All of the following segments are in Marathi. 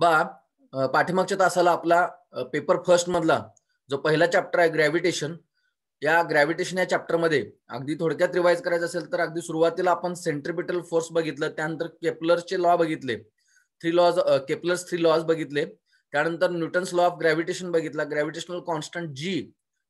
बा पाठीमागच्या तासाला आपला पेपर फर्स्ट मधला जो पहिला चॅप्टर आहे ग्रॅव्हिटेशन या ग्रॅव्हिटेशन या चॅप्टरमध्ये अगदी थोडक्यात रिवाइज करायचं असेल तर अगदी सुरुवातीला आपण सेंट्रिपिटल फोर्स बघितलं त्यानंतर केपलर्सचे लॉ बघितले three laws Kepler's three laws बघितले त्यानंतर न्यूटन्स लॉ ऑफ ग्रॅव्हिटेशन बघितला ग्रॅव्हिटेशनल कॉन्स्टंट जी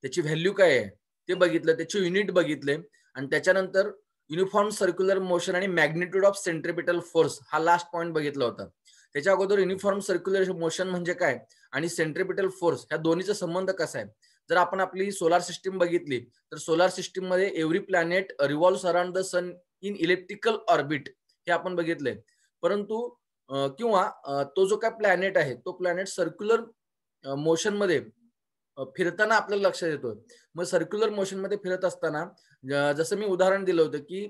त्याची व्हॅल्यू काय आहे ते बघितलं त्याचे युनिट बघितले आणि त्याच्यानंतर युनिफॉर्म सर्क्युलर मोशन आणि मॅग्नेट्यूड ऑफ सेंट्रिपिटल फोर्स हा लास्ट पॉईंट बघितला होता त्याच्या अगोदर युनिफॉर्म सर्क्युलर मोशन म्हणजे काय आणि सेंट्रिपिटल फोर्स ह्या दोन्हीचा संबंध कसा आहे जर आपण आपली सोलार सिस्टीम बघितली तर सोलार सिस्टीम मध्ये every planet revolve around the sun in electrical orbit हे आपण बघितलंय परंतु किंवा तो जो काय प्लॅनेट आहे तो प्लॅनेट सर्क्युलर मोशन मध्ये फिरताना आपल्याला लक्षात येतो मग सर्क्युलर मोशन मध्ये फिरत असताना जसं मी उदाहरण दिलं होतं की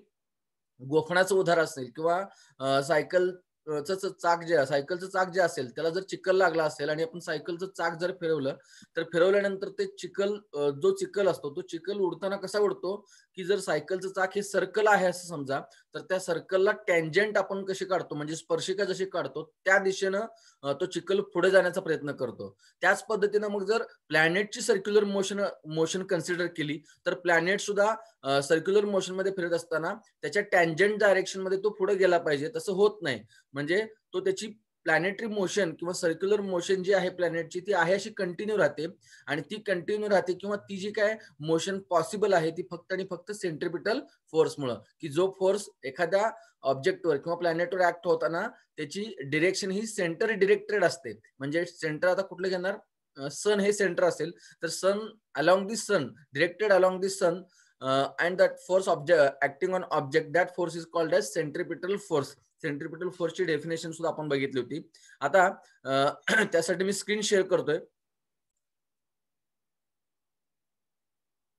गोफणाचं उदाहरण असेल किंवा सायकल चाक जे सायकलचं चाक जे असेल त्याला जर चिकल लागला असेल आणि आपण सायकलचं चाक जर फिरवलं तर फिरवल्यानंतर ते चिकल जो चिकल असतो तो चिकल उडताना कसा उडतो की जर सायकलचं चाक हे सर्कल आहे असं समजा तर त्या सर्कलला टँजेंट आपण कशी काढतो म्हणजे स्पर्शिका जशी काढतो त्या दिशेनं तो चिकल पुढे जाण्याचा प्रयत्न करतो त्याच पद्धतीनं मग जर प्लॅनेटची सर्क्युलर मोशन मोशन कन्सिडर केली तर प्लॅनेट सुद्धा सर्क्युलर मोशन मध्ये फिरत असताना त्याच्या टँजंट डायरेक्शन मध्ये तो पुढे गेला पाहिजे तसं होत नाही म्हणजे तो त्याची प्लॅनेटरी मोशन किंवा सर्क्युलर मोशन जी आहे प्लॅनेटची ती आहे अशी कंटिन्यू राहते आणि ती कंटिन्यू राहते किंवा ती जी काय मोशन पॉसिबल आहे ती फक्त आणि फक्त सेंट्रिपिटल मुळे की जो फोर्स एखाद्या ऑब्जेक्टवर किंवा प्लॅनेटवर ऍक्ट होताना त्याची डिरेक्शन ही सेंटर डिरेक्टेड असते म्हणजे सेंटर आता कुठलं घेणार सन हे सेंटर असेल तर sun along the sun directed along the sun uh, and that force object uh, acting on object that force is called as centripetal force centripetal फोर्सची डेफिनेशन सुद्धा आपण बघितली होती आता uh, त्यासाठी मी स्क्रीन शेअर करतोय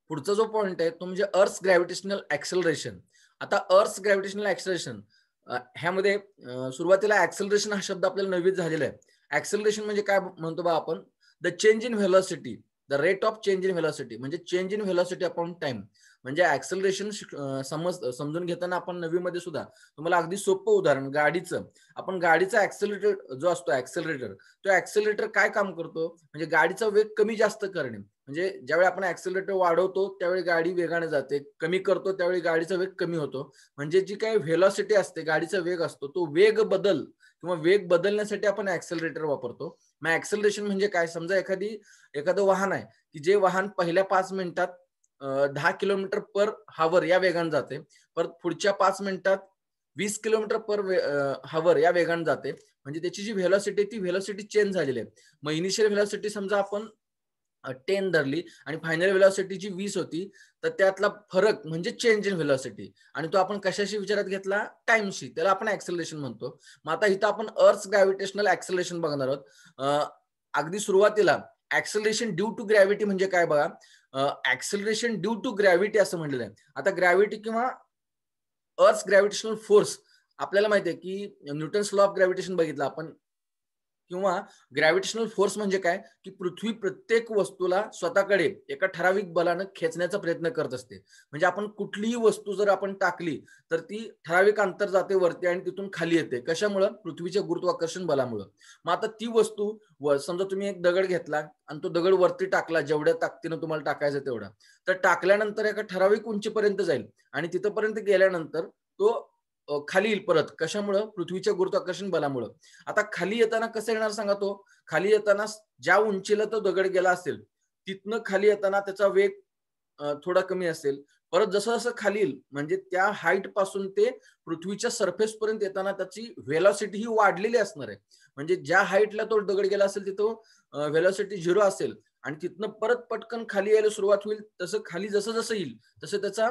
पुढचा जो पॉइंट आहे तो म्हणजे अर्थ ग्रॅव्हिटेशनल ऍक्सेलरेशन आता अर्थ ग्रॅव्हिटेशनल ऍक्सेलरेशन ह्यामध्ये uh, सुरुवातीला ऍक्सेलरेशन हा शब्द आपल्याला नवीन झालेला आहे ऍक्सेलरेशन म्हणजे काय म्हणतो बा आपण the change in velocity the rate of change in velocity म्हणजे change in velocity upon time म्हणजे ऍक्सलरेशन समज समजून घेताना आपण नवीमध्ये सुद्धा तुम्हाला अगदी सोपं उदाहरण गाडीचं आपण गाडीचा ऍक्सलरेटर जो असतो ऍक्सलरेटर तो ऍक्सलरेटर काय काम करतो म्हणजे गाडीचा वेग कमी जास्त करणे म्हणजे ज्यावेळी आपण ॲक्सिलरेटर वाढवतो त्यावेळी गाडी वेगाने जाते कमी करतो त्यावेळी गाडीचा वेग कमी होतो म्हणजे जी काही व्हेलॉसिटी असते गाडीचा वेग असतो तो वेग बदल किंवा वेग बदलण्यासाठी आपण ऍक्सलरेटर वापरतो मग ऍक्सेलरेशन म्हणजे काय समजा एखादी एखादं वाहन आहे की जे वाहन पहिल्या पाच मिनिटात दहा किलोमीटर पर हावर या वेगानं जाते परत पुढच्या पाच मिनिटात वीस किलोमीटर पर हावर या वेगानं जाते म्हणजे त्याची जी व्हेलॉसिटी ती व्हेलॉसिटी चेंज झालेली आहे मग इनिशियल व्हेलॉसिटी समजा आपण टेन धरली आणि फायनल व्हेलॉसिटी जी वीस होती तर त्यातला फरक म्हणजे चेंज इन व्हेलॉसिटी आणि तो आपण कशाशी विचारात घेतला टाइमशी त्याला आपण ऍक्सलेशन म्हणतो मग आता इथं आपण अर्थ ग्रॅव्हिटेशनल ऍक्सलेशन बघणार आहोत अगदी सुरुवातीला ऍक्सलरेशन ड्यू टू ग्रॅव्हिटी म्हणजे काय बघा ऍक्सलरेशन ड्यू टू ग्रॅव्हिटी असं म्हणलेलं आहे आता ग्रॅव्हिटी किंवा अर्थ ग्रॅव्हिटेशनल फोर्स आपल्याला माहिती आहे की न्यूटन्स लॉ ऑफ ग्रॅव्हिटेशन बघितलं आपण किंवा ग्रॅव्हिटेशनल फोर्स म्हणजे काय की पृथ्वी प्रत्येक वस्तूला स्वतःकडे एका ठराविक बलानं खेचण्याचा प्रयत्न करत असते म्हणजे आपण कुठलीही वस्तू जर आपण टाकली तर ती ठराविक अंतर जाते वरती आणि तिथून खाली येते कशामुळं पृथ्वीच्या गुरुत्वाकर्षण बलामुळं मग आता ती वस्तू समजा तुम्ही एक दगड घेतला आणि तो दगड वरती टाकला जेवढ्या ताकदीनं तुम्हाला टाकायचं तेवढा तर टाकल्यानंतर एका ठराविक उंचीपर्यंत जाईल आणि तिथपर्यंत गेल्यानंतर तो खाली येईल परत कशामुळं पृथ्वीच्या गुरुत्वाकर्षण बलामुळं आता खाली येताना कसं येणार सांगा तो खाली येताना ज्या उंचीला तो दगड गेला असेल तिथनं खाली येताना त्याचा वेग थोडा कमी असेल परत जसं जसं खाली येईल म्हणजे त्या हाईट पासून ते पृथ्वीच्या सरफेस पर्यंत येताना त्याची व्हेलॉसिटी ही वाढलेली असणार आहे म्हणजे ज्या हाईटला तो दगड गेला असेल तिथं व्हेलॉसिटी झिरो असेल आणि तिथनं परत पटकन खाली यायला सुरुवात होईल तसं खाली जसं जसं येईल तसं त्याचा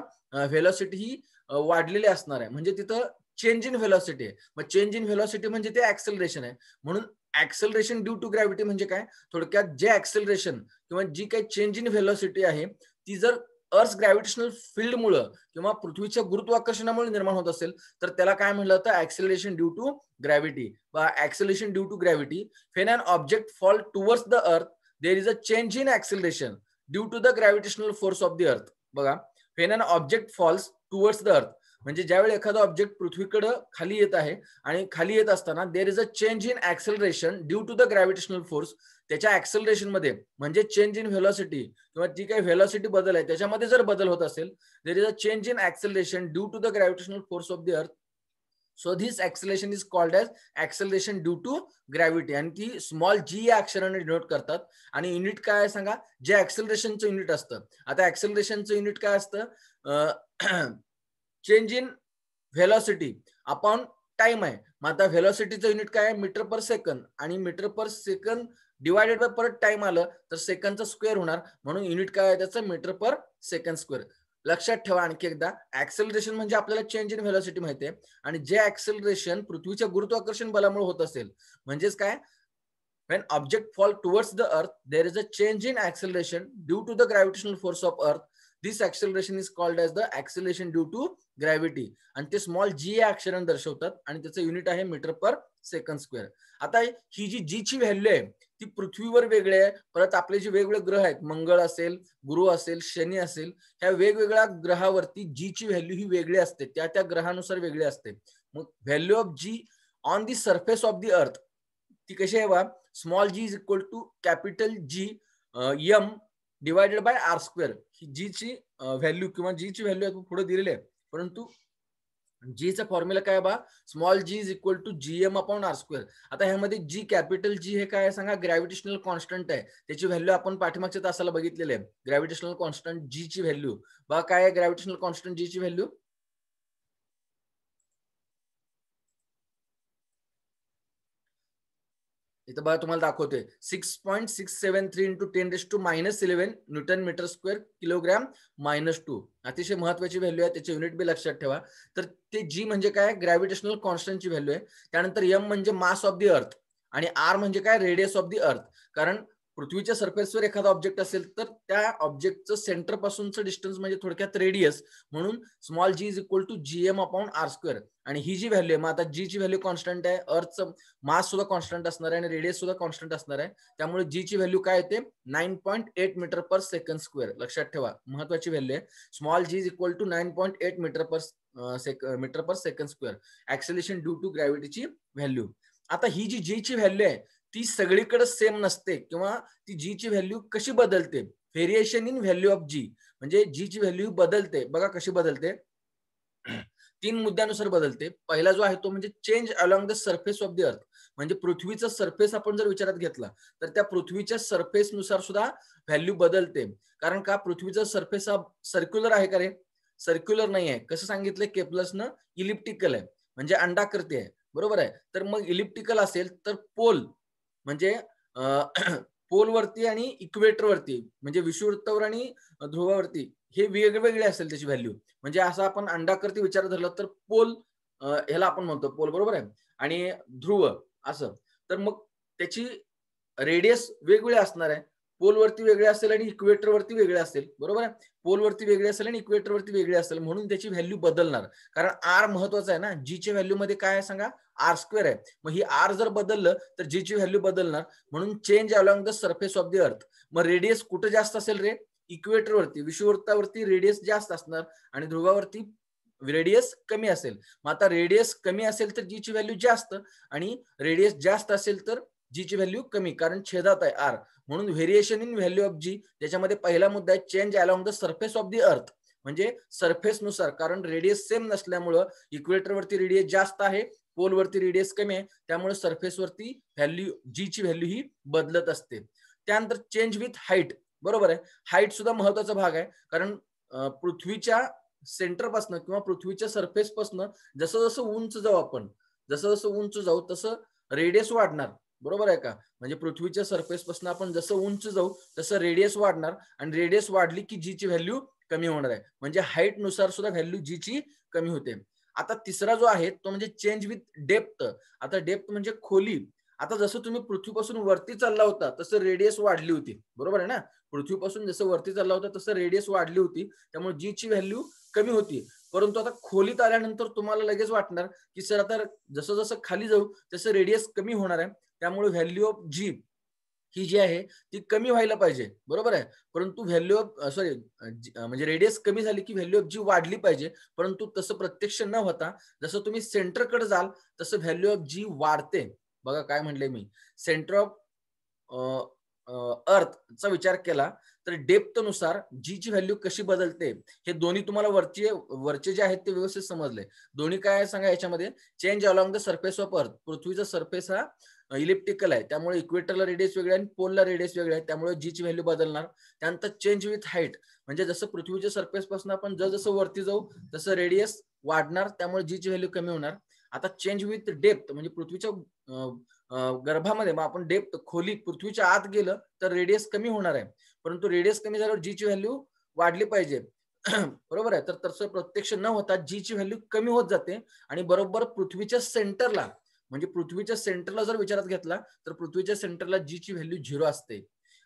व्हेलॉसिटी ही वाढलेले असणार आहे म्हणजे तिथं चेंज इन व्हेलॉसिटी आहे मग चेंज इन व्हेलॉसिटी म्हणजे ते ऍक्सेलरेशन आहे म्हणून ऍक्सेलरेशन ड्यू टू ग्रॅव्हिटी म्हणजे काय थोडक्यात जे ऍक्सेलरेशन किंवा जी काही चेंज इन व्हेलॉसिटी आहे ती जर अर्थ ग्रॅव्हिटेशनल फील्डमुळे किंवा पृथ्वीच्या गुरुत्वाकर्षणामुळे निर्माण होत असेल तर त्याला काय म्हणलं तर ऍक्सेलरेशन ड्यू टू ग्रॅव्हिटी वा due to gravity when and object fall towards the earth there is a change in acceleration due to the gravitational force of the earth बघा when an object falls towards the earth म्हणजे ज्यावेळी एखादा ऑब्जेक्ट पृथ्वीकडे खाली येत आहे आणि खाली येत असताना there is a change in acceleration due to the gravitational force त्याच्या ऍक्सेलरेशन मध्ये म्हणजे चेंज इन व्हेलॉसिटी किंवा जी काही व्हेलॉसिटी बदल आहे त्याच्यामध्ये जर बदल होत असेल there is a change in acceleration due to the gravitational force of the earth so this acceleration is called as acceleration due to gravity आणि ती स्मॉल जी या अक्षराने डिनोट करतात आणि युनिट काय सांगा जे ऍक्सेलरेशनचं युनिट असतं आता ऍक्सेलरेशनचं युनिट काय असतं change in velocity upon time आहे मग आता व्हेलॉसिटीचं युनिट काय आहे मीटर पर सेकंद आणि metre per second divided by परत टाइम आलं तर सेकंदचं स्क्वेअर होणार म्हणून युनिट काय आहे त्याचं मीटर पर सेकंड स्क्वेअर लक्षात ठेवा आणखी एकदा ऍक्सेलरेशन म्हणजे आपल्याला चेंज इन व्हेलॉसिटी माहिती आहे आणि जे ऍक्सेलरेशन पृथ्वीच्या गुरुत्वाकर्षण बलामुळे होत असेल म्हणजेच काय when object fall towards the earth there is a change in acceleration due to the gravitational force of earth this acceleration is called as the acceleration due to gravity आणि ते स्मॉल जी या अक्षराने दर्शवतात आणि त्याचं युनिट आहे मीटर पर सेकंड स्क्वेअर आता ही जी जी ची व्हॅल्यू आहे ती पृथ्वीवर वेगळी आहे परत आपले जे वेगवेगळे ग्रह आहेत मंगळ असेल गुरु असेल शनी असेल ह्या वेगवेगळ्या ग्रहावरती जी ची व्हॅल्यू ही वेगळी असते त्या त्या ग्रहानुसार वेगळी असते मग value of g on the surface of the earth ती कशी आहे वा small g is equal to capital G M divided by R square ही ची व्हॅल्यू किंवा ची व्हॅल्यू आपण पुढे दिलेली आहे परंतु चा फॉर्म्युला काय बा small g is equal to G M upon R square आता ह्यामध्ये जी कॅपिटल जी हे काय सांगा ग्रॅव्हिटेशनल कॉन्स्टंट आहे त्याची व्हॅल्यू आपण पाठीमागच्या तासाला बघितलेली आहे ग्रॅव्हिटेशनल कॉन्स्टंट जी ची व्हॅल्यू बा काय ग्रॅव्हिटेशनल कॉन्स्टंट जी ची व्हॅल्यू इथं बघा तुम्हाला दाखवते six point six seven three into ten raise to minus eleven newton metre square kilogram minus two अतिशय महत्वाची व्हॅल्यू आहे त्याचे युनिट बी लक्षात ठेवा तर ते जी म्हणजे काय ग्रॅव्हिटेशनल कॉन्स्टंटची व्हॅल्यू आहे त्यानंतर एम म्हणजे मास ऑफ दी अर्थ आणि आर म्हणजे काय रेडियस ऑफ दी अर्थ कारण पृथ्वीच्या सरफेसवर एखादा ऑब्जेक्ट असेल तर त्या ऑब्जेक्टचं सेंटर पासूनचं डिस्टन्स म्हणजे थोडक्यात रेडियस म्हणून small g is equal to G M upon R square आणि ही जी व्हॅल्यू आहे मग आता जी ची व्हॅल्यू कॉन्स्टंट आहे अर्थ मास सुद्धा कॉन्स्टंट असणार आहे आणि रेडियस सुद्धा कॉन्स्टंट असणार आहे त्यामुळे जी ची व्हॅल्यू काय येते nine point eight metre per second square लक्षात ठेवा महत्वाची व्हॅल्यू आहे small g is equal to nine point eight metre per sec metre per second square acceleration due to ग्रॅव्हिटीची व्हॅल्यू आता ही जी जी ची व्हॅल्यू आहे ती सगळीकडे सेम नसते किंवा ती जी ची व्हॅल्यू कशी बदलते variation in value of g म्हणजे जी ची व्हॅल्यू बदलते बघा कशी बदलते तीन मुद्द्यानुसार बदलते पहिला जो आहे तो म्हणजे change along the surface of the earth म्हणजे पृथ्वीचा सरफेस आपण जर विचारात घेतला तर त्या पृथ्वीच्या नुसार सुद्धा व्हॅल्यू बदलते कारण का पृथ्वीचा सरफेस हा सर्क्युलर आहे का रे सर्क्युलर नाही आहे कसं सांगितलं न इलिप्टिकल आहे म्हणजे अंडाकृती आहे बरोबर आहे तर मग इलिप्टिकल असेल तर पोल म्हणजे पोलवरती आणि इक्वेटरवरती म्हणजे विषुवृत्तावर आणि ध्रुवावरती हे वेगवेगळे असेल त्याची व्हॅल्यू म्हणजे असं आपण अंडाकरती विचार धरला तर पोल ह्याला आपण म्हणतो पोल बरोबर आहे आणि ध्रुव असं तर मग त्याची रेडियस वेगवेगळे असणार आहे पोलवरती वेगळे असेल आणि इक्वेटरवरती वेगळे असेल बरोबर आहे पोलवरती वेगळे असेल आणि इक्वेटरवरती वेगळे असेल म्हणून त्याची व्हॅल्यू बदलणार कारण आर महत्वाचं आहे ना जी च्या व्हॅल्यू मध्ये काय आहे सांगा आर स्क्वेअर आहे मग ही आर जर बदललं तर जी ची व्हॅल्यू बदलणार म्हणून change along the surface of the earth मग रेडियस कुठं जास्त असेल रे इक्वेटरवरती विषुववृत्तावरती रेडियस जास्त असणार आणि ध्रुवावरती रेडियस कमी असेल मग आता रेडियस कमी असेल तर जी ची व्हॅल्यू जास्त आणि रेडियस जास्त असेल तर जी ची व्हॅल्यू कमी कारण छेदात आहे आर म्हणून variation in value of g ज्याच्यामध्ये पहिला मुद्दा आहे change along the surface of the earth म्हणजे नुसार कारण रेडियस सेम नसल्यामुळं इक्वेटरवरती रेडियस जास्त आहे पोलवरती रेडियस कमी आहे त्यामुळे सरफेसवरती व्हॅल्यू जी ची व्हॅल्यू ही बदलत असते त्यानंतर चेंज विथ हाईट बरोबर आहे हाईट सुद्धा महत्वाचा भाग आहे कारण पृथ्वीच्या सेंटरपासनं किंवा पृथ्वीच्या सरफेसपासनं जसं जसं उंच जाऊ आपण जसं जसं उंच जाऊ तसं रेडियस वाढणार बरोबर आहे का म्हणजे पृथ्वीच्या सरफेसपासून आपण जसं उंच जाऊ तसं रेडियस वाढणार आणि रेडियस वाढली की जी ची व्हॅल्यू कमी होणार आहे म्हणजे हाईट नुसार सुद्धा व्हॅल्यू जी ची कमी होते आता तिसरा जो आहे तो म्हणजे चेंज विथ डेप्थ आता डेप्थ म्हणजे खोली आता जसं तुम्ही पृथ्वीपासून वरती चालला होता तसं रेडियस वाढली होती बरोबर आहे ना पृथ्वीपासून जसं वरती चालला होता तसं रेडियस वाढली होती त्यामुळे जी ची व्हॅल्यू कमी होती परंतु आता खोलीत आल्यानंतर तुम्हाला लगेच वाटणार की सर आता जसं जसं खाली जाऊ तसं रेडियस कमी होणार आहे त्यामुळे व्हॅल्यू ऑफ जी ही जी आहे ती कमी व्हायला पाहिजे बरोबर आहे परंतु व्हॅल्यू ऑफ सॉरी म्हणजे रेडियस कमी झाली की व्हॅल्यू ऑफ जी वाढली पाहिजे परंतु तसं प्रत्यक्ष न होता जसं तुम्ही सेंटर कडे जाल तसं व्हॅल्यू ऑफ जी वाढते बघा काय म्हणले मी सेंटर ऑफ अर्थचा विचार केला तर नुसार जी ची व्हॅल्यू कशी बदलते हे दोन्ही तुम्हाला वरचे वरचे जे आहेत ते व्यवस्थित समजले दोन्ही काय सांगा याच्यामध्ये change along the surface of earth पृथ्वीचा सरफेस हा इलेप्टिकल आहे त्यामुळे इक्वेटरला रेडियस वेगळे आणि पोलला रेडियस वेगळे आहे त्यामुळे ची व्हॅल्यू बदलणार त्यानंतर चेंज विथ हाईट म्हणजे जसं पृथ्वीच्या सरफेस पासून आपण जस जसं वरती जाऊ तसं रेडियस वाढणार त्यामुळे जी ची व्हॅल्यू कमी होणार आता चेंज विथ डेप्थ म्हणजे पृथ्वीच्या गर्भामध्ये मग आपण डेप्थ खोली पृथ्वीच्या आत गेलं तर रेडियस कमी होणार आहे परंतु रेडियस कमी झाल्यावर जी ची व्हॅल्यू वाढली पाहिजे बरोबर आहे तर तसं प्रत्यक्ष न होता जी ची व्हॅल्यू कमी होत जाते आणि बरोबर पृथ्वीच्या सेंटरला म्हणजे पृथ्वीच्या सेंटरला जर विचारात घेतला तर पृथ्वीच्या सेंटरला जी ची व्हॅल्यू झिरो असते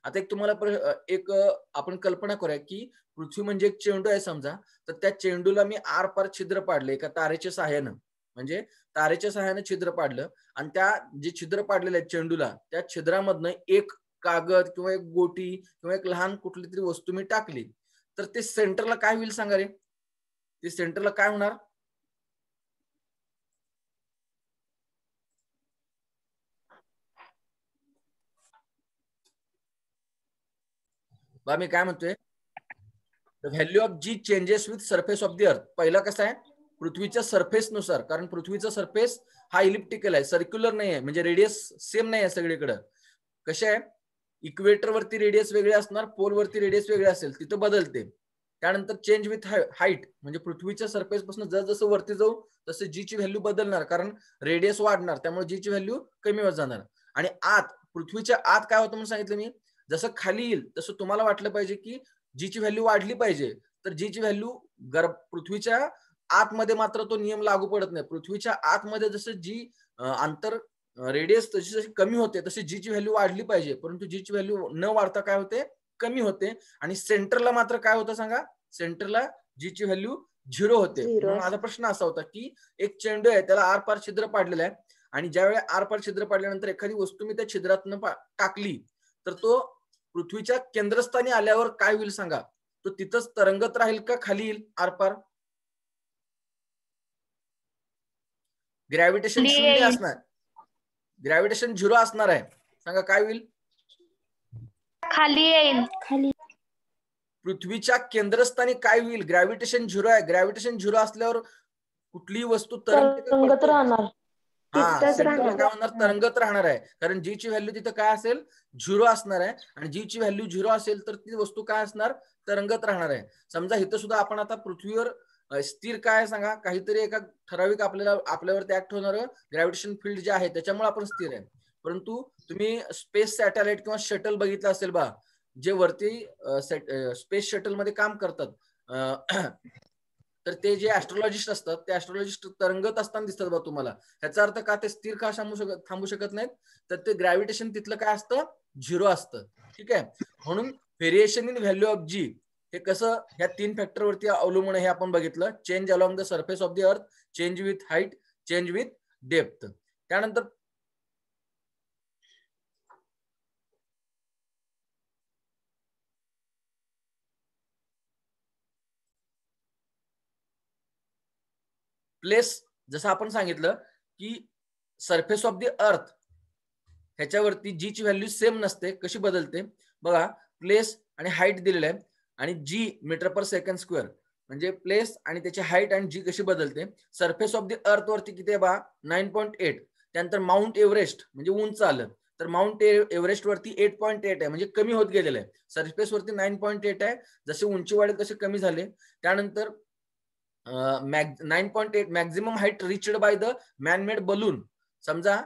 आता एक तुम्हाला एक आपण कल्पना करूया की पृथ्वी म्हणजे एक चेंडू आहे समजा तर त्या चेंडूला मी आर पार छिद्र पाडले एका तारेच्या सहाय्यानं म्हणजे तारेच्या सहाय्यानं छिद्र पाडलं आणि त्या जे छिद्र पाडलेलं आहे चेंडूला त्या छिद्रामधनं एक कागद किंवा एक गोटी किंवा एक लहान कुठली तरी वस्तू मी टाकली तर ते सेंटरला काय होईल सांगा रे ते सेंटरला काय होणार मी काय म्हणतोय the value of g changes with surface of the earth पहिला कसं आहे पृथ्वीच्या सरफेसनुसार कारण पृथ्वीचा सरफेस हा इलिप्टिकल आहे सर्क्युलर नाही म्हणजे आहे म्हणजे रेडियस सेम नाही आहे सगळीकडे कसे आहे इक्वेटरवरती रेडियस वेगळे असणार पोलवरती रेडियस वेगळे असेल तिथं बदलते त्यानंतर चेंज विथ हाईट म्हणजे पृथ्वीच्या सरफेस पासून जस जसं वरती जाऊ तसे जीची व्हॅल्यू बदलणार कारण रेडियस वाढणार त्यामुळे जीची व्हॅल्यू कमी होत जाणार आणि आत पृथ्वीच्या आत काय होतं म्हणून सांगितलं मी जसं खाली येईल तसं तुम्हाला वाटलं पाहिजे की ची व्हॅल्यू वाढली पाहिजे तर ची व्हॅल्यू गर पृथ्वीच्या आतमध्ये मात्र तो नियम लागू पडत नाही पृथ्वीच्या आतमध्ये जसं जी आंतर रेडियस तशी जशी कमी होते तशी ची व्हॅल्यू वाढली पाहिजे परंतु ची व्हॅल्यू न वाढता काय होते कमी होते आणि सेंटरला मात्र काय होतं सांगा सेंटरला ची व्हॅल्यू झिरो होते माझा प्रश्न असा होता की एक चेंडू आहे त्याला आर पार छिद्र पाडलेलं आहे आणि ज्यावेळी आर पार छिद्र पाडल्यानंतर एखादी वस्तू मी त्या छिद्रात टाकली तर तो पृथ्वीच्या केंद्रस्थानी आल्यावर काय होईल सांगा तो तिथंच तरंगत राहील का खाली येईल आरपार ग्रॅव्हिटेशन शून्य असणार ग्रॅव्हिटेशन झिरो असणार आहे सांगा काय होईल खाली येईल खाली पृथ्वीच्या केंद्रस्थानी काय होईल ग्रॅव्हिटेशन झिरो आहे ग्रॅव्हिटेशन झिरो असल्यावर कुठलीही वस्तू तरंगत राहणार तरंगत राहणार आहे कारण जी ची व्हॅल्यू तिथं काय असेल झिरो असणार आहे आणि जी ची व्हॅल्यू झिरो असेल तर ती वस्तू काय असणार तरंगत राहणार आहे समजा इथं सुद्धा आपण आता पृथ्वीवर स्थिर काय सांगा काहीतरी एका ठराविक आपल्याला आपल्यावरती ऍक्ट होणार ग्रॅव्हिटेशन फील्ड जे आहे त्याच्यामुळे आपण स्थिर आहे परंतु तुम्ही स्पेस सॅटेलाइट किंवा शटल बघितलं असेल बा जे वरती स्पेस शटल मध्ये काम करतात तर ते जे ऍस्ट्रॉलॉजिस्ट असतात ते ऍस्ट्रॉलॉजिस्ट तरंगत असताना दिसतात बा तुम्हाला ह्याचा अर्थ का ते स्थिर का थांबू शकत थांबू शकत नाहीत तर ते ग्रॅव्हिटेशन तिथलं काय असतं झिरो असतं ठीक आहे म्हणून variation in value of g हे कसं ह्या तीन फॅक्टरवरती अवलंबून हे आपण बघितलं change along the surface of the earth change with height change with depth त्यानंतर प्लेस जसं आपण सांगितलं की सरफेस ऑफ द अर्थ ह्याच्यावरती जी ची व्हॅल्यू सेम नसते कशी बदलते बघा प्लेस आणि हाईट दिलेलं आहे आणि g metre per second square म्हणजे प्लेस आणि त्याची हाईट आणि जी कशी बदलते सरफेस ऑफ द अर्थ वरती किती बा नाईन पॉईंट एट त्यानंतर माउंट एव्हरेस्ट म्हणजे उंच आलं तर माउंट एव्हरेस्ट वरती एट पॉईंट एट आहे म्हणजे कमी होत गेलेलं आहे सरफेस वरती नाईन पॉईंट एट आहे जसे उंची वाढ तसे कमी झाले त्यानंतर nine point eight maximum height reached by the manmade balloon समजा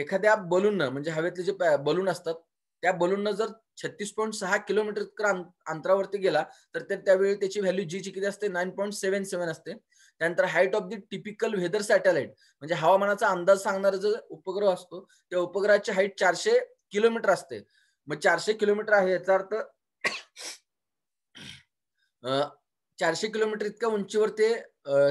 एखाद्या बलून म्हणजे हवेतले जे बलून असतात त्या बलून जर छत्तीस पॉईंट सहा किलोमीटर अंतरावरती गेला तर त्यावेळी त्याची व्हॅल्यू जी ची किती असते नाईन पॉईंट सेव्हन सेव्हन असते त्यानंतर height of the typical weather satellite म्हणजे हवामानाचा अंदाज सांगणारा जो उपग्रह असतो त्या उपग्रहाची हाईट चारशे किलोमीटर असते मग चारशे किलोमीटर आहे याचा अर्थ चारशे किलोमीटर इतक्या उंचीवर ते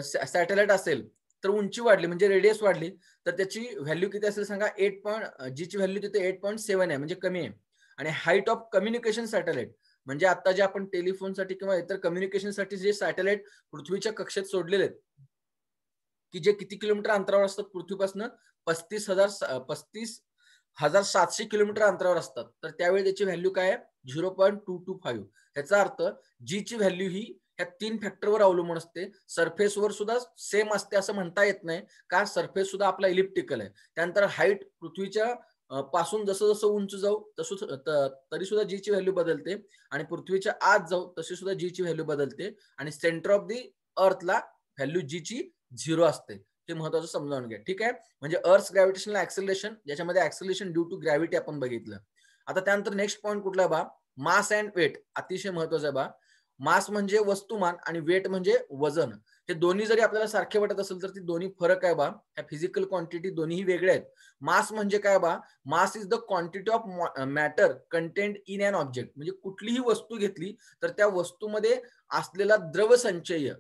सॅटेलाइट असेल तर उंची वाढली म्हणजे रेडियस वाढली तर त्याची व्हॅल्यू किती असेल सांगा एट पॉईंट जीची व्हॅल्यू तिथे एट पॉईंट सेव्हन आहे म्हणजे कमी आहे आणि हाईट ऑफ कम्युनिकेशन सॅटेलाइट म्हणजे आता जे आपण टेलिफोनसाठी किंवा इतर कम्युनिकेशनसाठी जे सॅटेलाइट पृथ्वीच्या कक्षेत सोडलेले आहेत की जे किती किलोमीटर अंतरावर असतात पृथ्वीपासून पस्तीस हजार पस्तीस हजार सातशे किलोमीटर अंतरावर असतात तर त्यावेळी त्याची व्हॅल्यू काय आहे zero point two two five याचा अर्थ जीची व्हॅल्यू ही ह्या तीन फॅक्टरवर अवलंबून असते सरफेसवर सुद्धा सेम असते असं म्हणता येत नाही का सरफेस सुद्धा आपला इलिप्टिकल आहे त्यानंतर हाईट पृथ्वीच्या पासून जसं जसं उंच जाऊ तसं तरी सुद्धा जीची व्हॅल्यू बदलते आणि पृथ्वीच्या आत जाऊ तशी सुद्धा जीची व्हॅल्यू बदलते आणि सेंटर ऑफ दी अर्थला व्हॅल्यू जीची झिरो असते ते महत्वाचं समजावून घ्या ठीक आहे म्हणजे अर्थ ग्रॅव्हिटेशनला ऍक्सिलेशन ज्याच्यामध्ये ऍक्सिलेशन ड्यू टू ग्रॅव्हिटी आपण बघितलं आता त्यानंतर नेक्स्ट पॉईंट कुठला बा मास अँड वेट अतिशय महत्वाचा आहे बा मास म्हणजे वस्तुमान आणि वेट म्हणजे वजन हे दोन्ही जरी आपल्याला सारखे वाटत असेल तर ती दोन्ही फरक आहे बा ह्या फिजिकल क्वांटिटी दोन्ही वेगळ्या आहेत मास म्हणजे काय बा mass is the quantity of matter content in an object म्हणजे कुठलीही वस्तू घेतली तर त्या वस्तूमध्ये असलेला द्रवसंचय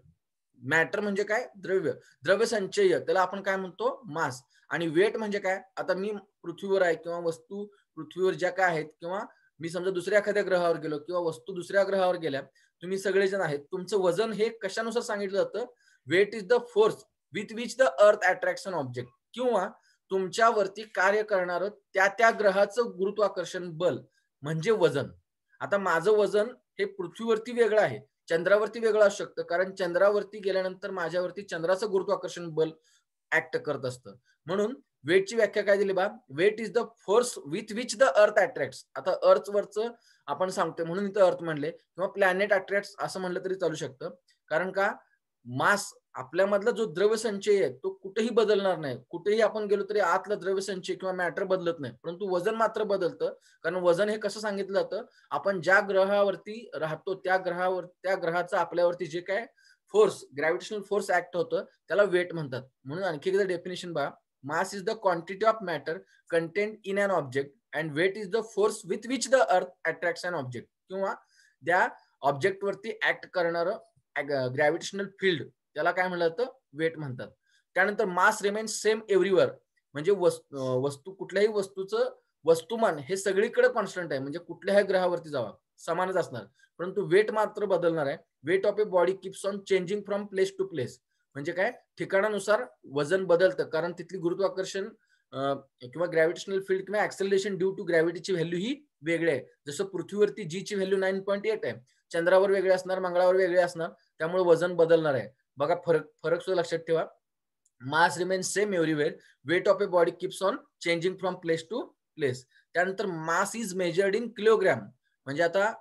मॅटर म्हणजे काय द्रव्य द्रव्यसंचय त्याला आपण काय म्हणतो मास आणि वेट म्हणजे काय आता मी पृथ्वीवर आहे किंवा वस्तू पृथ्वीवर ज्या काय आहेत किंवा मी समजा दुसऱ्या एखाद्या ग्रहावर गेलो किंवा वस्तू दुसऱ्या ग्रहावर गेल्या तुम्ही सगळेजण आहेत तुमचं वजन हे कशानुसार सांगितलं जातं weight is the force with which the earth attraction object किंवा तुमच्यावरती कार्य करणारं त्या त्या ग्रहाचं गुरुत्वाकर्षण बल म्हणजे वजन आता माझं वजन हे पृथ्वीवरती वेगळं आहे चंद्रावरती वेगळं असू शकतं कारण चंद्रावरती गेल्यानंतर माझ्यावरती चंद्राचं गुरुत्वाकर्षण बल ऍक्ट करत असतं म्हणून वेटची व्याख्या काय दिली बा weight is the force with which the earth attract आता अर्थ वरच आपण सांगतोय म्हणून इथं अर्थ म्हणले किंवा प्लॅनेट अट्रॅक्ट असं म्हणलं तरी चालू शकतं कारण का मास आपल्यामधला जो द्रव्यसंचय आहे तो कुठेही बदलणार नाही कुठेही आपण गेलो तरी आतला द्रव्यसंचय किंवा मॅटर बदलत नाही परंतु वजन मात्र बदलतं कारण वजन हे कसं सांगितलं जातं आपण ज्या ग्रहावरती राहतो त्या ग्रहावर त्या ग्रहाचं आपल्यावरती जे काय फोर्स ग्रॅव्हिटेशनल फोर्स ऍक्ट होतं त्याला वेट म्हणतात म्हणून आणखी एकदा डेफिनेशन बघा mass is the quantity of matter content in an object and weight is the force with which the earth attraction object किंवा त्या ऑब्जेक्ट वरती ऍक्ट करणार ग्रॅव्हिटेशनल फील्ड त्याला काय म्हणलं जातं वेट म्हणतात त्यानंतर मास रिमेन सेम एव्हरीवर म्हणजे वस्तू कुठल्याही वस्तूचं वस्तुमान हे सगळीकडे कॉन्स्टंट आहे म्हणजे कुठल्याही ग्रहावरती जावा समानच असणार परंतु वेट मात्र बदलणार आहे weight of a body keeps on changing from place to place म्हणजे काय ठिकाणानुसार वजन बदलतं कारण तिथली गुरुत्वाकर्षण किंवा ग्रॅव्हिटेशनल फील्ड किंवा ऍक्सेलेशन ड्यू टू ग्रॅव्हिटीची व्हॅल्यू ही वेगळे आहे जसं पृथ्वीवरती जी ची व्हॅल्यू नाईन पॉईंट एट आहे चंद्रावर वेगळे असणार मंगळावर वेगळे असणार त्यामुळे वजन बदलणार आहे बघा फरक फरक सुद्धा लक्षात ठेवा mass remain same everywhere weight of a body keeps on changing from place to place त्यानंतर mass is measured in kilogram म्हणजे आता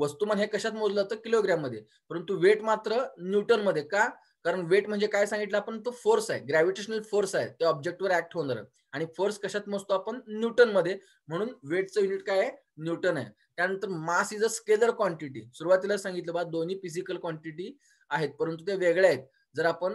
वस्तुमान हे कशात मोजलं जातं किलोग्रॅम मध्ये परंतु वेट मात्र न्यूटन मध्ये का कारण वेट म्हणजे काय सांगितलं आपण तो फोर्स आहे ग्रॅव्हिटेशनल फोर्स आहे त्या ऑब्जेक्टवर ऍक्ट होणार आणि फोर्स कशात मोजतो आपण न्यूटन मध्ये म्हणून वेटचं युनिट काय आहे न्यूटन आहे त्यानंतर mass is a scalar quantity सुरुवातीला सांगितलं बा दोन्ही फिजिकल क्वांटिटी आहेत परंतु ते वेगळ्या आहेत जर आपण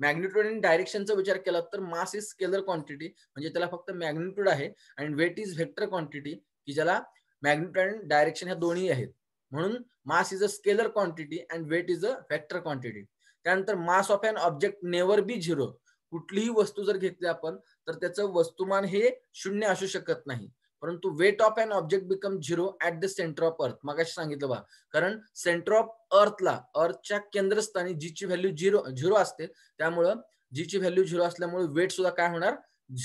मॅग्नेट्यूड आणि डायरेक्शनचा विचार केला तर मास इज स्केलर क्वांटिटी म्हणजे त्याला फक्त मॅग्नेट्यूड आहे आणि वेट इज व्हेक्टर क्वांटिटी की ज्याला मॅग्निट्यूड आणि डायरेक्शन ह्या दोन्ही आहेत म्हणून mass is a scalar quantity and weight is a factor quantity त्यानंतर mass of an object never be zero कुठलीही वस्तू जर घेतली आपण तर त्याचं वस्तुमान हे शून्य असू शकत नाही परंतु weight of an object become zero at the centre of earth मगाशी सांगितलं बा कारण सेंटर ऑफ अर्थला अर्थच्या केंद्रस्थानी जीची व्हॅल्यू झिरो झिरो असते त्यामुळं जीची व्हॅल्यू झिरो असल्यामुळे वेट सुद्धा काय होणार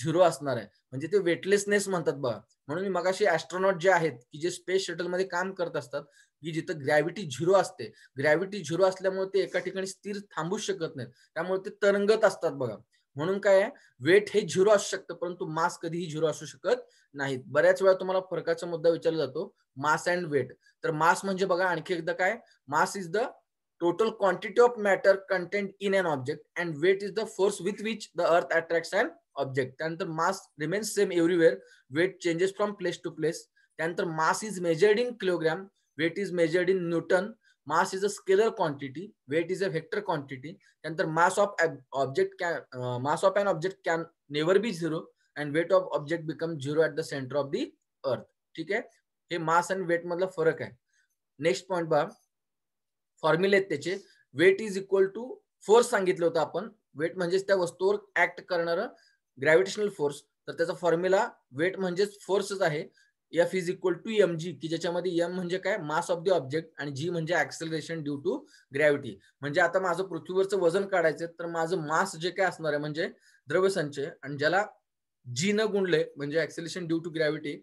झिरो असणार आहे म्हणजे ते वेटलेसनेस म्हणतात बघा म्हणून मी मगाशी ऍस्ट्रॉनॉट जे आहेत की जे स्पेस शटलमध्ये काम करत असतात की जिथं ग्रॅव्हिटी झिरो असते ग्रॅव्हिटी झिरो असल्यामुळे ते एका ठिकाणी स्थिर थांबू शकत नाहीत त्यामुळे ते तरंगत असतात बघा म्हणून काय आहे वेट हे झिरो असू शकतं परंतु मास कधीही झिरो असू शकत नाहीत बऱ्याच वेळा तुम्हाला फरकाचा मुद्दा विचारला जातो मास अँड वेट तर मास म्हणजे बघा आणखी एकदा काय mass is the total quantity of matter content in and object and weight is the force with which the earth attract and object त्यानंतर mass remains same everywhere weight changes from place to place त्यानंतर mass is measured in kilogram weight is measured in newton mass is a scalar quantity weight is a vector quantity त्यानंतर mass of object can mass of an object can never be zero and weight of object become zero at the centre of the earth ठीक आहे हे मास अँड वेट मधला फरक आहे नेक्स्ट पॉइंट बा फॉर्म्युले आहेत त्याचे weight is equal to force सांगितलं होतं आपण वेट म्हणजेच त्या वस्तूवर ऍक्ट करणारं ग्रॅव्हिटेशनल फोर्स तर त्याचा फॉर्म्युला वेट म्हणजेच फोर्सच आहे F is equal to m g की ज्याच्यामध्ये एम म्हणजे काय मास ऑफ द ऑब्जेक्ट आणि जी म्हणजे ऍक्सेलरेशन ड्यू टू ग्रॅव्हिटी म्हणजे आता माझं पृथ्वीवरचं वजन काढायचं तर माझं मास जे काय असणार आहे म्हणजे संचय आणि ज्याला जी न गुणले म्हणजे ऍक्सेलेशन ड्यू टू ग्रॅव्हिटी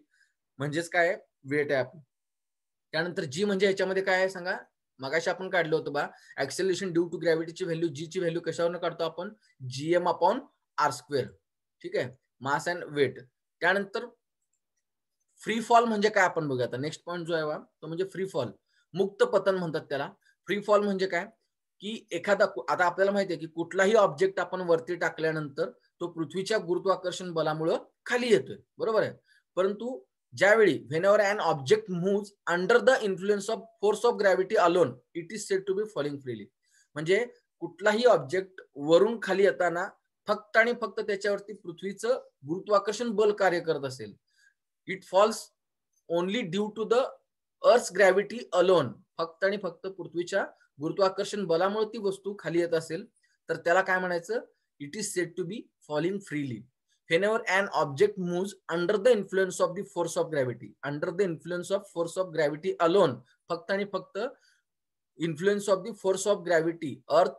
म्हणजेच काय वेट आहे आपण त्यानंतर जी म्हणजे याच्यामध्ये काय आहे सांगा मगाशी आपण काढलं होतं बा ऍक्सेलेशन ड्यू टू ग्रॅव्हिटीची व्हॅल्यू जी ची व्हॅल्यू कशावर काढतो आपण G M upon R square ठीक आहे मास अँड वेट त्यानंतर फ्री फॉल म्हणजे काय आपण बघूया आता नेक्स्ट पॉईंट जो आहे तो म्हणजे फ्री फॉल मुक्त पतन म्हणतात त्याला फ्री फॉल म्हणजे काय की एखादा आता आपल्याला माहिती आहे की कुठलाही ऑब्जेक्ट आपण वरती टाकल्यानंतर तो पृथ्वीच्या गुरुत्वाकर्षण बलामुळे खाली येतोय बरोबर आहे परंतु ज्यावेळी whenever and object move under the influence of force of gravity alone it is set to be falling freely म्हणजे कुठलाही ऑब्जेक्ट वरून खाली येताना फक्त आणि फक्त त्याच्यावरती पृथ्वीचं गुरुत्वाकर्षण बल कार्य करत असेल it falls only due to the earth gravity alone फक्त आणि फक्त पृथ्वीच्या गुरुत्वाकर्षण बलामुळे ती वस्तू खाली येत असेल तर त्याला काय म्हणायचं it is set to be falling freely whenever an object moves under the influence of the force of gravity under the influence of force of gravity alone फक्त आणि फक्त influence of the force of gravity earth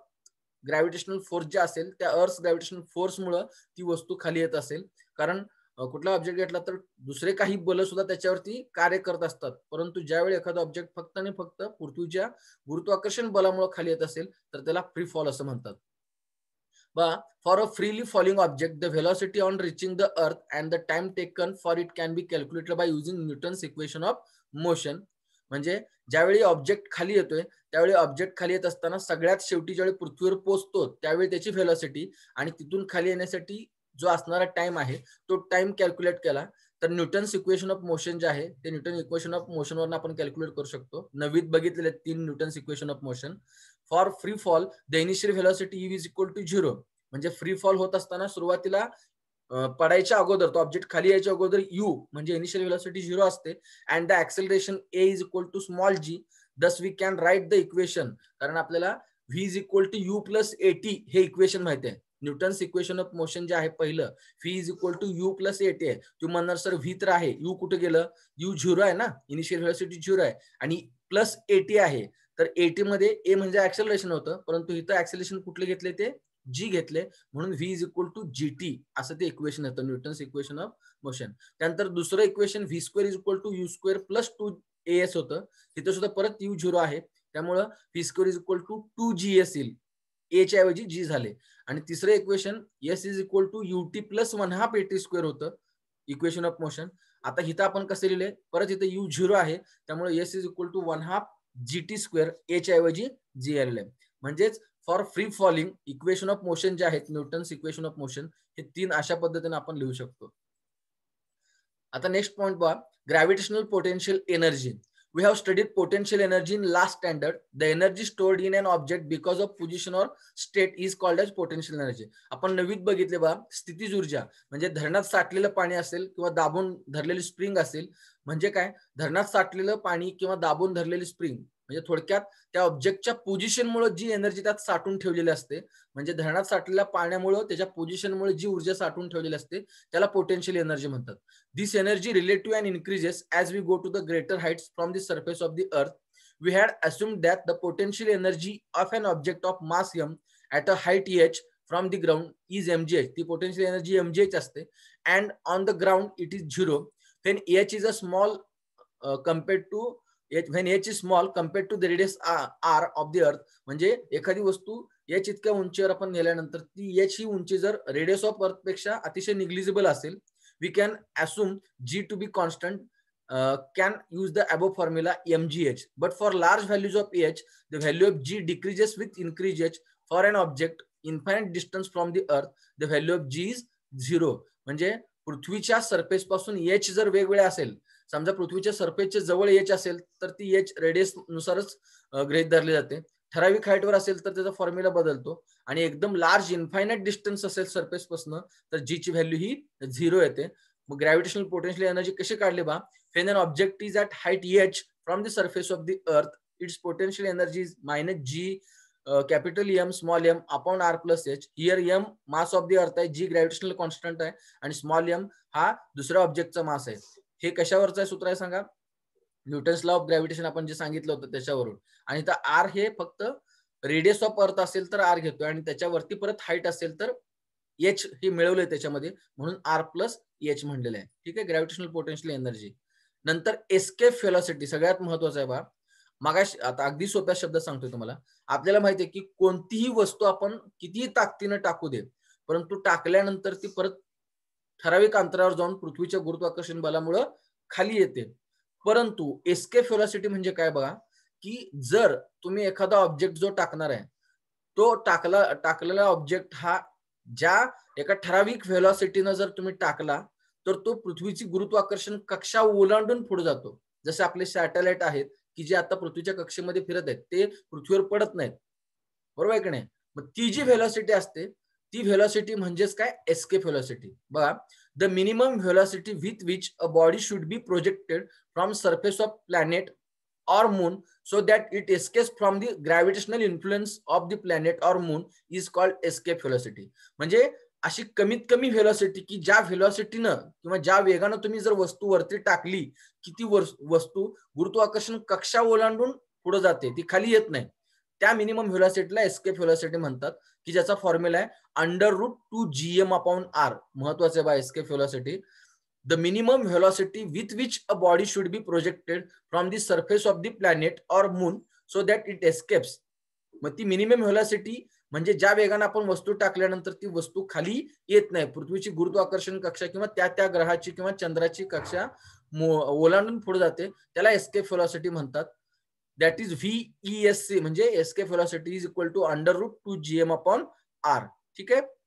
gravitational force जे असेल त्या अर्थ ग्रॅव्हिटेशनल फोर्स मुळे ती वस्तू खाली येत असेल कारण कुठला ऑब्जेक्ट घेतला तर दुसरे काही बल सुद्धा त्याच्यावरती कार्य करत असतात परंतु ज्यावेळी एखादा ऑब्जेक्ट फक्त आणि फक्त पृथ्वीच्या गुरुत्वाकर्षण बलामुळे खाली येत असेल तर त्याला फ्री फॉल असं म्हणतात बा for a freely falling object the velocity on reaching the earth and the time taken for it can be calculated by using Newton equation of motion म्हणजे ज्यावेळी ऑब्जेक्ट खाली येतोय त्यावेळी ऑब्जेक्ट खाली येत असताना सगळ्यात शेवटी ज्यावेळी पृथ्वीवर पोहोचतो त्यावेळी त्याची व्हेलॉसिटी आणि तिथून खाली येण्यासाठी जो असणारा टाइम आहे तो टाइम कॅल्क्युलेट केला तर न्यूटन इक्वेशन ऑफ मोशन जे आहे ते न्यूटन इक्वेशन ऑफ मोशन मोशनवर आपण कॅल्क्युलेट करू शकतो नवीन बघितलेले तीन Newton equation of motion for free fall the initial velocity is equal to zero म्हणजे फ्री फॉल होत असताना सुरुवातीला पडायच्या अगोदर तो ऑब्जेक्ट खाली यायच्या अगोदर यू म्हणजे इनिशियल व्हेलॉसिटी झिरो असते and the acceleration a is equal to small g thus we can write the equation कारण आपल्याला v is equal to u plus t हे इक्वेशन माहिती आहे न्यूटन इक्वेशन ऑफ मोशन जे आहे पहिलं v is equal to u plus t आहे तू म्हणणार सर व्ही तर आहे यू कुठे गेलं यू झिरो आहे ना इनिशियल व्हेलॉसिटी झिरो आहे आणि प्लस एटी आहे तर एटी मध्ये ए म्हणजे ऍक्सेलरेशन होतं परंतु इथं ऍक्सेलरेशन कुठले घेतले ते जी घेतले म्हणून v is equal to g t असं ते इक्वेशन येतं न्यूटन्स इक्वेशन ऑफ मोशन त्यानंतर दुसरं equation v square is equal to u square plus two a s होतं तिथं सुद्धा परत यू झिरो आहे त्यामुळं v square is equal to two g s येईल एच्या ऐवजी जी झाले आणि तिसरं equation s is equal to u t plus one हा पेटी स्क्वेअर होतं इक्वेशन ऑफ मोशन आता हिथं आपण कसं लिहिले परत इथे यू झिरो आहे त्यामुळे s is equal to one half g t square h ऐवजी जी एल एम म्हणजेच for free falling equation of motion जे आहेत न्यूटन्स इक्वेशन ऑफ मोशन हे तीन अशा पद्धतीने आपण लिहू शकतो आता नेक्स्ट पॉइंट बघा gravitational potential energy we have studied potential energy in last standard. The energy stored in an object because of position or state is called as potential energy. आपण नवीत बघितले बा स्थितीज ऊर्जा म्हणजे धरणात साठलेलं पाणी असेल किंवा दाबून धरलेली स्प्रिंग असेल म्हणजे काय धरणात साठलेलं पाणी किंवा दाबून धरलेली स्प्रिंग म्हणजे थोडक्यात त्या ऑब्जेक्टच्या पोझिशनमुळे जी एनर्जी त्यात साठून ठेवलेली असते म्हणजे धरणात साठलेल्या पाण्यामुळे त्याच्या पोझिशनमुळे जी ऊर्जा साठून ठेवलेली असते त्याला पोटेन्शियल एनर्जी म्हणतात this energy relative and increases as we go to the greater heights from the surface of the earth we had assumed that the potential energy of an object of mass m at a height h from the ground is mgh ती पोटेन्शियल एनर्जी एमजीएच असते and on the ground it is zero then h is a small compared to h h h is small to to the radius r of the earth म्हणजे एखादी वस्तू एच इतक्या उंचीवर आपण नेल्यानंतर ती एच ही उंची जर रेडियस ऑफ अर्थ पेक्षा अतिशय निग्लिजिबल असेल we can assume g to be constant can use the above formula m g h but for large values of h the value of g decreases with increase h for an object infinite distance from the earth the value of g is zero म्हणजे पृथ्वीच्या सरफेस पासून एच जर वेगवेगळ्या असेल समजा पृथ्वीच्या सरफेसच्या जवळ एच असेल तर ती एच रेडियस नुसारच ग्रहित धरली जाते ठराविक वर असेल तर त्याचा फॉर्म्युला बदलतो आणि एकदम लार्ज इन्फायनाईट डिस्टन्स असेल सरफेस पासून तर ची व्हॅल्यू ही झिरो येते मग ग्रॅव्हिटेशनल पोटेन्शियल एनर्जी कशी काढली बा फेन an object is at height h from the surface of the earth its potential energy is minus g capital m small m upon r plus h here m mass of the earth आहे जी ग्रॅव्हिटेशनल कॉन्स्टंट आहे आणि स्मॉल एम हा दुसऱ्या ऑब्जेक्टचा मास आहे हे कशावरचं सूत्र आहे सांगा न्यूटन्स लॉ ऑफ ग्रॅव्हिटेशन आपण जे सांगितलं होतं त्याच्यावरून आणि तर आर हे फक्त रेडियस ऑफ अर्थ असेल तर आर घेतोय आणि त्याच्यावरती परत हाईट असेल तर एच हे मिळवलंय त्याच्यामध्ये म्हणून आर प्लस एच म्हणलेलं आहे ठीक आहे ग्रॅव्हिटेशनल पोटेन्शियल एनर्जी नंतर एस्केप फेलॉसिटी सगळ्यात महत्वाचं आहे बा मागा आता अगदी सोप्या शब्दात सांगतोय तुम्हाला आपल्याला आहे की कोणतीही वस्तू आपण कितीही ताकदीनं टाकू दे परंतु टाकल्यानंतर ती परत ठराविक अंतरावर जाऊन पृथ्वीच्या गुरुत्वाकर्षण बलामुळे खाली येते परंतु एसके फेलॉसिटी म्हणजे काय बघा की जर तुम्ही एखादा ऑब्जेक्ट जो टाकणार आहे तो टाकला टाकलेला ऑब्जेक्ट हा ज्या एका ठराविक व्हेलॉसिटीनं जर तुम्ही टाकला तर तो पृथ्वीची गुरुत्वाकर्षण कक्षा ओलांडून पुढे जातो जसे आपले सॅटेलाइट आहेत की जे आता पृथ्वीच्या कक्षेमध्ये फिरत आहेत ते पृथ्वीवर पडत नाहीत बरोबर आहे की नाही मग ती जी व्हेलॉसिटी असते ती व्हेलॉसिटी म्हणजेच काय एस्केप फेलॉसिटी बघा the minimum velocity with which a body should be projected from surface of planet or moon so that it escapes from the gravitational influence of the planet or moon is called escape velocity म्हणजे अशी कमीत कमी व्हेलॉसिटी की ज्या व्हेलॉसिटीनं किंवा ज्या वेगानं तुम्ही जर वस्तू वरती टाकली की ती वस्तू गुरुत्वाकर्षण कक्षा ओलांडून पुढे जाते ती खाली येत नाही त्या मिनिमम व्हेलॉसिटीला एस्केप फेलॉसिटी म्हणतात की ज्याचा फॉर्म्युला आहे under root two G M upon r महत्वाचे आहे बा escape velocity the minimum velocity with which a body should be projected from the surface of the planet or moon so that it escapes मग ती मिनिमम व्हेलॉसिटी म्हणजे ज्या वेगानं आपण वस्तू टाकल्यानंतर ती वस्तू खाली येत नाही पृथ्वीची गुरुत्वाकर्षण कक्षा किंवा त्या त्या ग्रहाची किंवा चंद्राची कक्षा ओलांडून पुढे जाते त्याला एस्केप फेलॉसिटी म्हणतात दॅट इज व्ही सी म्हणजे escape velocity is equal to under root two GM upon r ठीक आहे